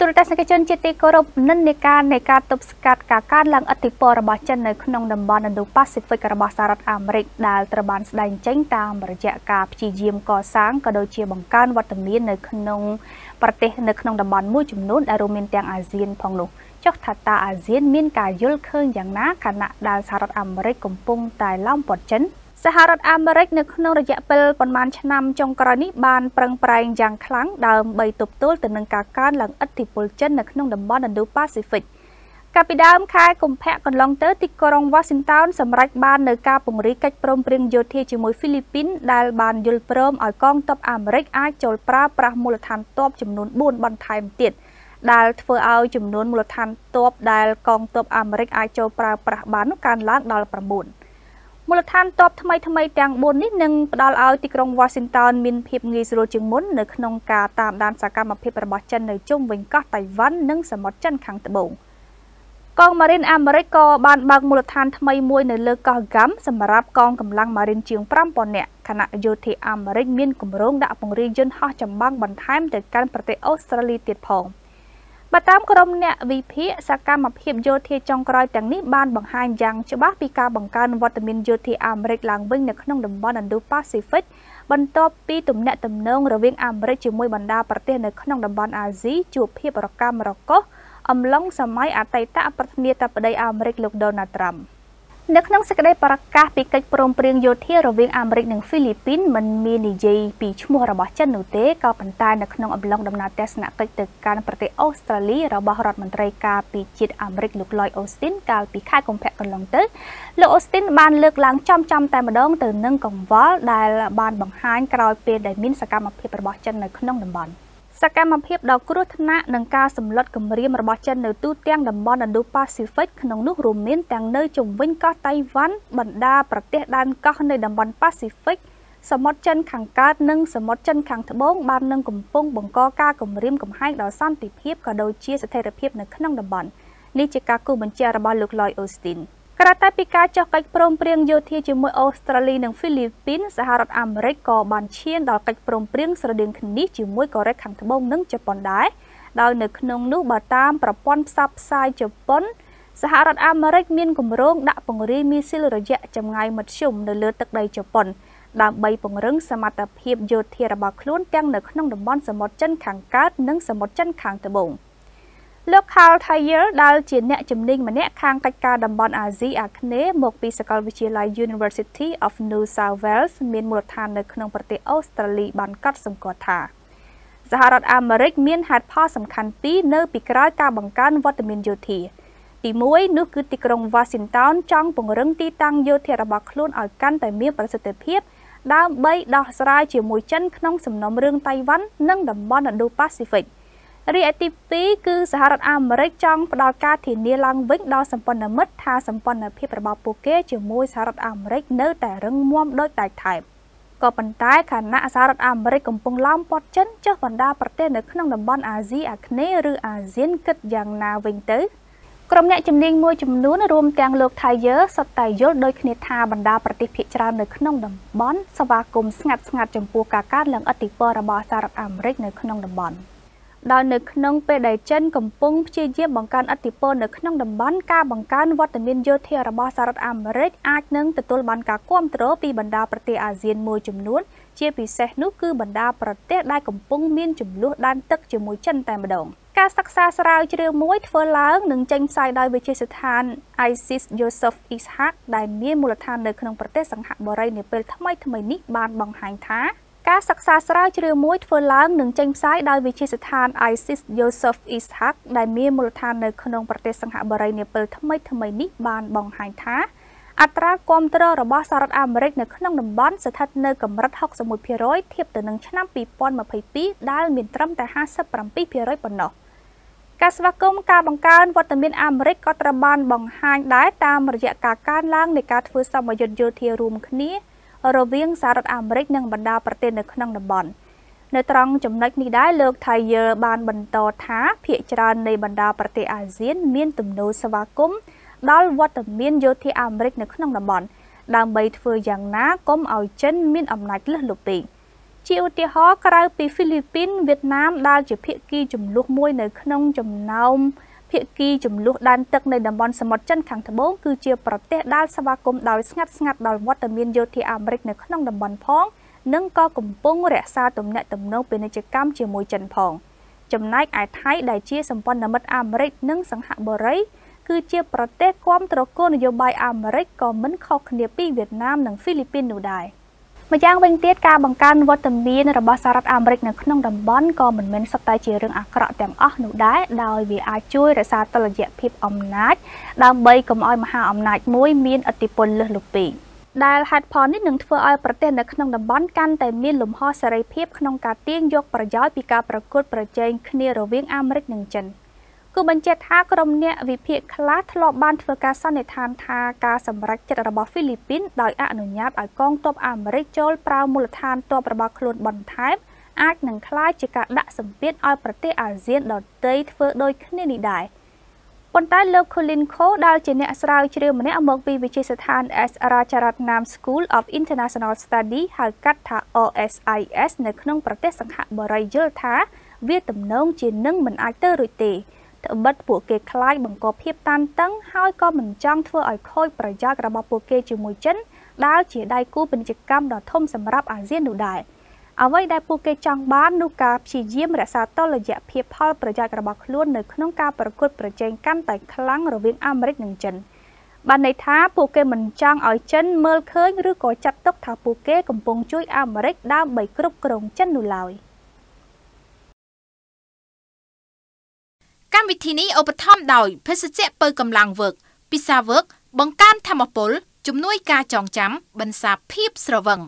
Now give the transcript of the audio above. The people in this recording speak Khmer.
ទូរទស្សនិកជនជាទីគោរពនិន្នាការនៃការទប់ស្កាត់ការកើនឡើងឥទ្ធិពលរបស់ចិននៅក្នុងតំបន់ Indo-Pacific របស់សហរដ្ឋអាមេរិកដែលត្រូវបានស្ដែងចេញតាមរយៈការព្យាយាមកសាងក៏ដូចជាបង្កើនវត្តមាននៅក្នុង ប្រទេសនៅក្នុងតំបន់មួយចំនួនដែលរួមមានទាំងអាស៊ាន ផងនោះចុះថាតាអាស៊ានមាន ការយល់ឃើញយ៉ាងណាខណៈដែលសហរដ្ឋអាមេរិកកំពុងតែឡោមព័ទ្ធចិនសហរដ្ឋអាមេរិកនៅក្នុងរយៈពេលប្រមាណឆ្នាំចុងក្រោយនេះបានប្រឹងប្រែងយ៉ាងខ្លាំងដើម្បីទប់ទល់ទៅនឹងការកើនឡើងឥទ្ធិពលចិននៅក្នុងតំបន់ Indo-Pacific កាលពីដើមខែកុម្ភៈកន្លងទៅទីក្រុង Washington សម្រេចបាននៅការពង្រីកកិច្ចព្រមព្រៀងយោធាជាមួយហ្វីលីពីនដែលបានយល់ព្រមឲ្យកងទ័ពអាមេរិកអាចចូលប្រើប្រាស់មូលដ្ឋានទ័ពចំនួន4បន្ថែមទៀតដែលធ្វើឲ្យចំនួនមូលដ្ឋានទ័ពដែលកងទ័ពអាមេរិកអាចចូលប្រើប្រាស់បាននោះកើនឡើងដល់9មូលដ្ឋានតបថ្មីថ្មីទាំង4នេះនឹងផ្ដល់ឲ្យទីក្រុង Washington មានភាពងាយស្រួលជាងមុននៅក្នុងការតាមដានសកម្មភាពរបស់ចិននៅជុំវិញកោះតៃវ៉ាន់និងសមុទ្រចិនខាងត្បូងកងម៉ារីនអាមេរិកក៏បានបើកមូលដ្ឋានថ្មីមួយនៅលើកោះហ្គាំសម្រាប់កងកម្លាំងម៉ារីនជាង5000នាក់ខណៈយោធាអាមេរិកមានគម្រោងដាក់ពង្រាយយន្តហោះចម្បាំងបន្ថែមទៅកាន់ប្រទេសអូស្ត្រាលីទៀតផង។បើតាមក្រុមអ្នកវិភាគសកម្មភាពយោធាចុងក្រោយទាំងនេះបានបង្ហាញយ៉ាងច្បាស់ពីការបង្កើនវត្តមានយោធាអាមេរិកឡើងវិញនៅក្នុងតំបន់ Indo-Pacific បន្ទាប់ពីទំនាក់ទំនងរវាងអាមេរិកជាមួយបណ្ដាប្រទេសនៅក្នុងតំបន់អាស៊ីជួបភាពរកាំរកូសអំឡុងសម័យអតីតប្រធានាធិបតីអាមេរិកលោក Donald Trump នៅក្នុងសេចក្តីប្រកាសពីកិច្ចព្រមព្រៀងយោធារវាងអាមេរិកនិងហ្វីលីពីនមិនមាននិយាយពីឈ្មោះរបស់ចិននោះទេក៏ប៉ុន្តែនៅក្នុងអំឡុងដំណើរទស្សនកិច្ចទៅកាន់ប្រទេសអូស្ត្រាលីរបស់រដ្ឋមន្ត្រីការពារជាតិអាមេរិកលោក Lloyd Austin កាលពីខែកុម្ភៈកន្លងទៅលោក Austin បានលើកឡើងចំចំតែម្ដងទៅនឹងកង្វល់ដែលបានបង្ហាញក្រោយពេលដែលមានសកម្មភាពរបស់ចិននៅក្នុងតំបន់។សកម្មភាពដ៏គ្រោះថ្នាក់និងការសម្លុតគំរាមរបស់ចិននៅទូទាំងតំបន់ Indo-Pacific ក្នុងនោះរួមមានទាំងនៅជុំវិញកោះតៃវ៉ាន់បណ្ដាប្រទេសដែនកោះនៃតំបន់ Pacific សមុទ្រចិនខាងកើតនិងសមុទ្រចិនខាងត្បូងបាននឹងកំពុងបង្កការគំរាមកំហែងដល់សន្តិភាពក៏ដូចជាស្ថិរភាពនៅក្នុងតំបន់នេះជាការគូបញ្ជារបស់លោក Lloyd Austin ក្រៅតែពីការចុះកិច្ចព្រមព្រៀងយោធាជាមួយអូស្ត្រាលីនិងហ្វីលីពីនសហរដ្ឋអាមេរិកក៏បានឈានដល់កិច្ចព្រមព្រៀងស្រដៀងគ្នានេះជាមួយកូរ៉េខាងត្បូងនិងជប៉ុនដែរដោយនៅក្នុងនោះបើតាមប្រព័ន្ធផ្សព្វផ្សាយជប៉ុនសហរដ្ឋអាមេរិកមានគម្រោងដាក់ពង្រាយមីស៊ីលរយៈចម្ងាយមធ្យមនៅលើទឹកដីជប៉ុន ដើម្បីពង្រឹងសមត្ថភាពយោធារបស់ខ្លួនទាំងនៅក្នុងតំបន់សមុទ្រចិនខាងកើត និងសមុទ្រចិនខាងត្បូង។លោក Karl Thayer ដែលជាអ្នកជំនាញម្នាក់ខាងកិច្ចការតំបន់អាស៊ីអាគ្នេយ៍មកពីសាកលវិទ្យាល័យ University of New South Wales មានមូលដ្ឋាននៅក្នុងប្រទេសអូស្ត្រាលីបានកត់សម្គាល់ថាសហរដ្ឋអាមេរិកមានហេតុផលសំខាន់ពីរនៅពីក្រោយការបង្កើនវត្តមានយោធាទី1នោះគឺទីក្រុង Washington ចង់ពង្រឹងទីតាំងយោធារបស់ខ្លួនឲ្យកាន់តែមានប្រសិទ្ធភាពដើម្បីដោះស្រាយជាមួយចិន ក្នុងសំណុំរឿងតៃវ៉ាន់និងតំបន់ឥណ្ឌូ-ប៉ាស៊ីហ្វិក។រីឯទី2គឺសហរដ្ឋអាមេរិកចង់ផ្ដល់ការធានាឡើងវិញដល់សម្ព័ន្ធមិត្តថាសម្ព័ន្ធភាពរបស់ពួកគេជាមួយសហរដ្ឋអាមេរិកនៅតែរឹងមាំដោយតែកថែបក៏ប៉ុន្តែខណៈសហរដ្ឋអាមេរិកកំពុងឡោមព័ទ្ធចិនចុះបណ្ដា ប្រទេសនៅក្នុងតំបន់អាស៊ីអាគ្នេយ៍ឬអាស៊ានគិតយ៉ាងណាវិញទៅក្រុមអ្នកជំនាញមួយចំនួនរួមទាំងលោក Tiger សុទ្ធតែយល់ដូចគ្នាថាបណ្ដាប្រទេសភាគច្រើននៅក្នុងតំបន់សវាគមស្ងាត់ស្ងាត់ចំពោះការកើតឡើងអតិពលរបស់សហរដ្ឋអាមេរិកនៅក្នុងតំបន់។ដោយនៅក្នុងពេលដែលចិនកំពុងព្យាយាមបង្កើនអធិបតេយ្យនៅក្នុងតំបន់ការបង្កើនវត្តមានយោធារបស់សហរដ្ឋអាមេរិកអាចនឹងទទួលបានការគ្រប់គ្រងពីបណ្ដាប្រទេសអាស៊ានមួយចំនួន ជាពិសេសនោះគឺបណ្ដាប្រទេសដែលកំពុងមានចំនួនដែនទឹកជាមួយចិនតែម្ដងការសិក្សាស្រាវជ្រាវមួយធ្វើឡើងនឹងចេញផ្សាយដោយវិទ្យាស្ថាន ISIS Joseph Ishak ដែលមានមូលដ្ឋាននៅក្នុងប្រទេសសង្ហបុរីនាពេលថ្មីៗនេះបានបង្ហាញថាការសិក្សាស្រាវជ្រាវមួយធ្វើឡើងនឹងចេញផ្សាយដោយវិទ្យាស្ថាន ISIS Joseph Ishak ដែលមានមូលដ្ឋាននៅក្នុងប្រទេសសិង្ហបុរីនាពេលថ្មីថ្មីនេះបានបង្ហាញថាអត្រាគាំទ្ររបស់សហរដ្ឋអាមេរិកនៅក្នុងតំបន់ស្ថិតនៅកម្រិត61%ធៀបទៅនឹងឆ្នាំ2022ដែលមានត្រឹមតែ57%ប៉ុណ្ណោះការស្វាគមន៍ការបង្កើនវត្តមានអាមេរិកក៏ត្រូវបានបង្ហាញដែរតាមរយៈការកើនឡើងនៃការធ្វើសម្ពយុទ្ធយោធារួមគ្នារវាងសហរដ្ឋអាមេរិក និងបណ្ដាប្រទេសនៅក្នុងតំបន់នៅត្រង់ចំណុចនេះដែរលោកថៃយើបានបន្តថាភាគច្រើននៃបណ្ដាប្រទេសអាស៊ាន មានទំនោរស្វាគមន៍ដល់វត្តមានយោធាអាមេរិក នៅក្នុងតំបន់ដើម្បីធ្វើយ៉ាងណាកុំឲ្យចិន មានអំណាចលើសលុបពេកជាឧទាហរណ៍ក្រៅពីហ្វីលីពីនវៀតណាមដែលជាភាគីចំនួនមួយ នៅក្នុងចំណោមភាគីចំនួនដែនទឹកនៃតំបន់សមុទ្រចិនខាងត្បូងគឺជាប្រទេសដែលស្វាគមន៍ដោយស្ងាត់ស្ងាត់ដល់វត្តមានយោធាអាមេរិកនៅក្នុងតំបន់ផងនិងក៏កំពុងរក្សាទំនាក់ទំនងពាណិជ្ជកម្មជាមួយចិនផងចំណែកឯថៃដែលជាសម្ព័ន្ធមិត្តអាមេរិកនិងសង្ហបុរីគឺជាប្រទេសគាំទ្រគោលនយោបាយអាមេរិកក៏មិនខុសគ្នាពីវៀតណាមនិងហ្វីលីពីននោះដែរ។ម្យ៉ាងវិញទៀតការបង្កើនវត្តមានរបស់សហរដ្ឋអាមេរិកនៅក្នុងតំបន់ក៏មិនមែនសុទ្ធតែជារឿងអាក្រក់ទាំងអស់នោះដែរដោយវាអាចជួយរក្សាតុល្យភាពអំណាចដើម្បីកុំឲ្យ មហាអំណាចមួយមានឥទ្ធិពលលើសលុបពីដែលហេតុផលនេះនឹងធ្វើឲ្យប្រទេសនៅក្នុងតំបន់កាន់តែមានលំហសេរីភាពក្នុងការទាញយកប្រយោជន៍ពីការប្រកួត ប្រជែងគ្នារវាង អាមេរិកនិងចិន។គឺបញ្ជាក់ថាក្រុមអ្នកវិភាគខ្លះធ្លាប់បានធ្វើការសន្និដ្ឋានថាការសម្រេចចិត្តរបស់ហ្វីលីពីនដោយអនុញ្ញាតឲ្យកងទ័ពអាមេរិកចូលប្រើមូលដ្ឋានទ័ពរបស់ខ្លួនបន្ថែមអាចនឹងក្លាយជាការដាក់សម្ពាធឲ្យប្រទេសអាស៊ានដទៃធ្វើដូចគ្នានេះដែរប៉ុន្តែលោក Colin Ko ដែលជាអ្នកស្រាវជ្រាវម្នាក់មកពីវិទ្យាស្ថាន S Rajaratnam School of International Study ហៅកាត់ថា OSIS នៅក្នុងប្រទេសសង្ហបុរីយល់ថាវាទំនងជានឹងមិនអាចទៅរួចទេត្បិតពួកគេខ្លាចបង្កភាពតានតឹងហើយក៏មិនចង់ធ្វើឲ្យខូចប្រយោជន៍របស់ពួកគេជាមួយចិនដែលជាដៃគូពាណិជ្ជកម្មដ៏ធំសម្រាប់អាស៊ាននោះដែរអ្វីដែលពួកគេចង់បាននោះការព្យាយាមរក្សាតុល្យភាពផលប្រយោជន៍របស់ខ្លួននៅក្នុងការប្រកួតប្រជែងកាន់តែខ្លាំងរវាងអាមេរិកនិងចិនបានន័យថាពួកគេមិនចង់ឲ្យចិន មើលឃើញឬក៏ចាត់ទុកថាពួកគេកំពុងជួយអាមេរិកដើម្បីគ្រប់គ្រងចិននោះឡើយ។កម្មវិធីនេះឧបត្ថម្ភដោយភេសជ្ជៈពៅកម្លាំងវើកពិសាវើកបង្កើនធមពលជំនួយការចងចាំបន្សាភាពស្រវឹង។